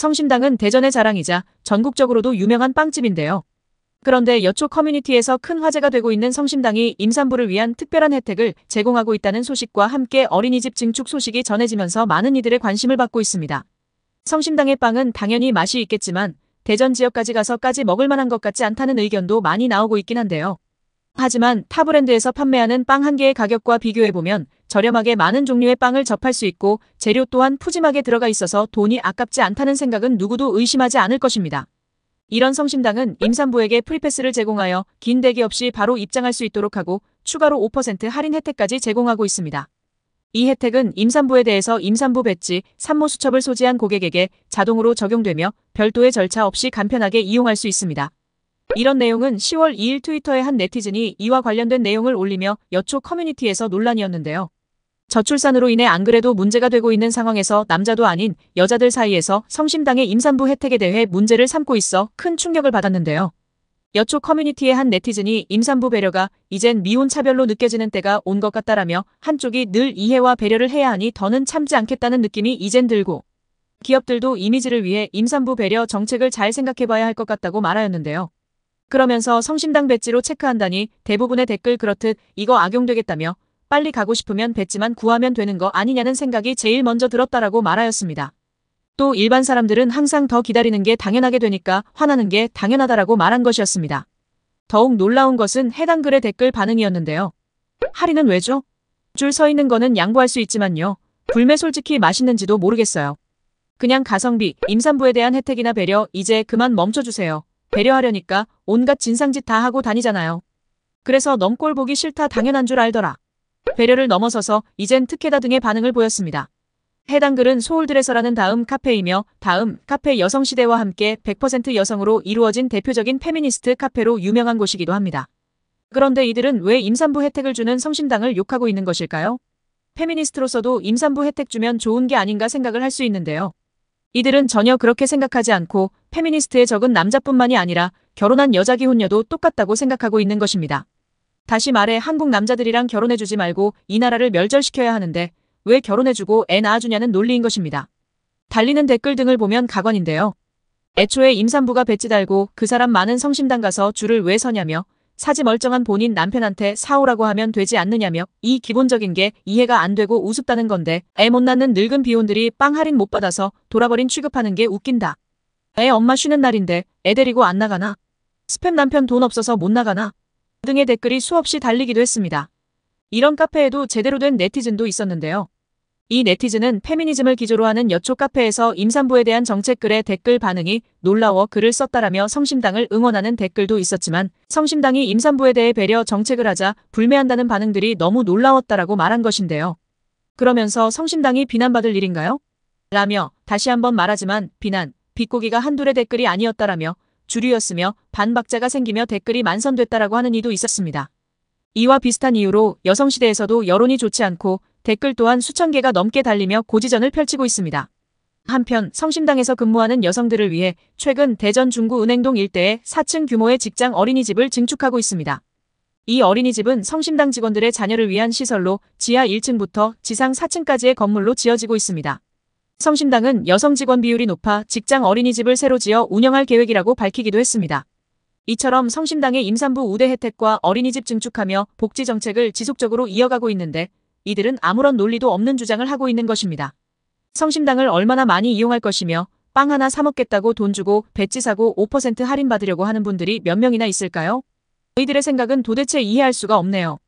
성심당은 대전의 자랑이자 전국적으로도 유명한 빵집인데요. 그런데 여초 커뮤니티에서 큰 화제가 되고 있는 성심당이 임산부를 위한 특별한 혜택을 제공하고 있다는 소식과 함께 어린이집 증축 소식이 전해지면서 많은 이들의 관심을 받고 있습니다. 성심당의 빵은 당연히 맛이 있겠지만 대전 지역까지 가서까지 먹을 만한 것 같지 않다는 의견도 많이 나오고 있긴 한데요. 하지만 타 브랜드에서 판매하는 빵 한 개의 가격과 비교해보면 저렴하게 많은 종류의 빵을 접할 수 있고 재료 또한 푸짐하게 들어가 있어서 돈이 아깝지 않다는 생각은 누구도 의심하지 않을 것입니다. 이런 성심당은 임산부에게 프리패스를 제공하여 긴 대기 없이 바로 입장할 수 있도록 하고 추가로 5% 할인 혜택까지 제공하고 있습니다. 이 혜택은 임산부에 대해서 임산부 배지, 산모 수첩을 소지한 고객에게 자동으로 적용되며 별도의 절차 없이 간편하게 이용할 수 있습니다. 이런 내용은 10월 2일 트위터에 한 네티즌이 이와 관련된 내용을 올리며 여초 커뮤니티에서 논란이었는데요. 저출산으로 인해 안 그래도 문제가 되고 있는 상황에서 남자도 아닌 여자들 사이에서 성심당의 임산부 혜택에 대해 문제를 삼고 있어 큰 충격을 받았는데요. 여초 커뮤니티의 한 네티즌이 임산부 배려가 이젠 미혼 차별로 느껴지는 때가 온 것 같다라며 한쪽이 늘 이해와 배려를 해야 하니 더는 참지 않겠다는 느낌이 이젠 들고 기업들도 이미지를 위해 임산부 배려 정책을 잘 생각해봐야 할 것 같다고 말하였는데요. 그러면서 성심당 배지로 체크한다니 대부분의 댓글 그렇듯 이거 악용되겠다며 빨리 가고 싶으면 배지만 구하면 되는 거 아니냐는 생각이 제일 먼저 들었다라고 말하였습니다. 또 일반 사람들은 항상 더 기다리는 게 당연하게 되니까 화나는 게 당연하다라고 말한 것이었습니다. 더욱 놀라운 것은 해당 글의 댓글 반응이었는데요. 할인은 왜죠? 줄 서 있는 거는 양보할 수 있지만요. 불매 솔직히 맛있는지도 모르겠어요. 그냥 가성비, 임산부에 대한 혜택이나 배려 이제 그만 멈춰주세요. 배려하려니까 온갖 진상짓 다 하고 다니잖아요. 그래서 넘꼴 보기 싫다 당연한 줄 알더라. 배려를 넘어서서 이젠 특혜다 등의 반응을 보였습니다. 해당 글은 소울드레서라는 다음 카페이며 다음 카페 여성시대와 함께 100% 여성으로 이루어진 대표적인 페미니스트 카페로 유명한 곳이기도 합니다. 그런데 이들은 왜 임산부 혜택을 주는 성심당을 욕하고 있는 것일까요? 페미니스트로서도 임산부 혜택 주면 좋은 게 아닌가 생각을 할 수 있는데요. 이들은 전혀 그렇게 생각하지 않고 페미니스트의 적은 남자뿐만이 아니라 결혼한 여자 기혼녀도 똑같다고 생각하고 있는 것입니다. 다시 말해 한국 남자들이랑 결혼해주지 말고 이 나라를 멸절시켜야 하는데 왜 결혼해주고 애 낳아주냐는 논리인 것입니다. 달리는 댓글 등을 보면 가관인데요. 애초에 임산부가 배지 달고 그 사람 많은 성심당 가서 줄을 왜 서냐며 사지 멀쩡한 본인 남편한테 사오라고 하면 되지 않느냐며 이 기본적인 게 이해가 안 되고 우습다는 건데 애 못 낳는 늙은 비혼들이 빵 할인 못 받아서 돌아버린 취급하는 게 웃긴다. 애 엄마 쉬는 날인데 애 데리고 안 나가나? 스팸 남편 돈 없어서 못 나가나? 등의 댓글이 수없이 달리기도 했습니다. 이런 카페에도 제대로 된 네티즌도 있었는데요. 이 네티즌은 페미니즘을 기조로 하는 여초 카페에서 임산부에 대한 정책글의 댓글 반응이 놀라워 글을 썼다라며 성심당을 응원하는 댓글도 있었지만 성심당이 임산부에 대해 배려 정책을 하자 불매한다는 반응들이 너무 놀라웠다라고 말한 것인데요. 그러면서 성심당이 비난받을 일인가요? 라며 다시 한번 말하지만 비난, 빛고기가 한둘의 댓글이 아니었다라며 주류였으며 반박자가 생기며 댓글이 만선됐다라고 하는 이도 있었습니다. 이와 비슷한 이유로 여성시대에서도 여론이 좋지 않고 댓글 또한 수천 개가 넘게 달리며 고지전을 펼치고 있습니다. 한편 성심당에서 근무하는 여성들을 위해 최근 대전 중구 은행동 일대에 4층 규모의 직장 어린이집을 증축하고 있습니다. 이 어린이집은 성심당 직원들의 자녀를 위한 시설로 지하 1층부터 지상 4층까지의 건물로 지어지고 있습니다. 성심당은 여성 직원 비율이 높아 직장 어린이집을 새로 지어 운영할 계획이라고 밝히기도 했습니다. 이처럼 성심당의 임산부 우대 혜택과 어린이집 증축하며 복지 정책을 지속적으로 이어가고 있는데 이들은 아무런 논리도 없는 주장을 하고 있는 것입니다. 성심당을 얼마나 많이 이용할 것이며 빵 하나 사 먹겠다고 돈 주고 배지 사고 5% 할인 받으려고 하는 분들이 몇 명이나 있을까요? 이들의 생각은 도대체 이해할 수가 없네요.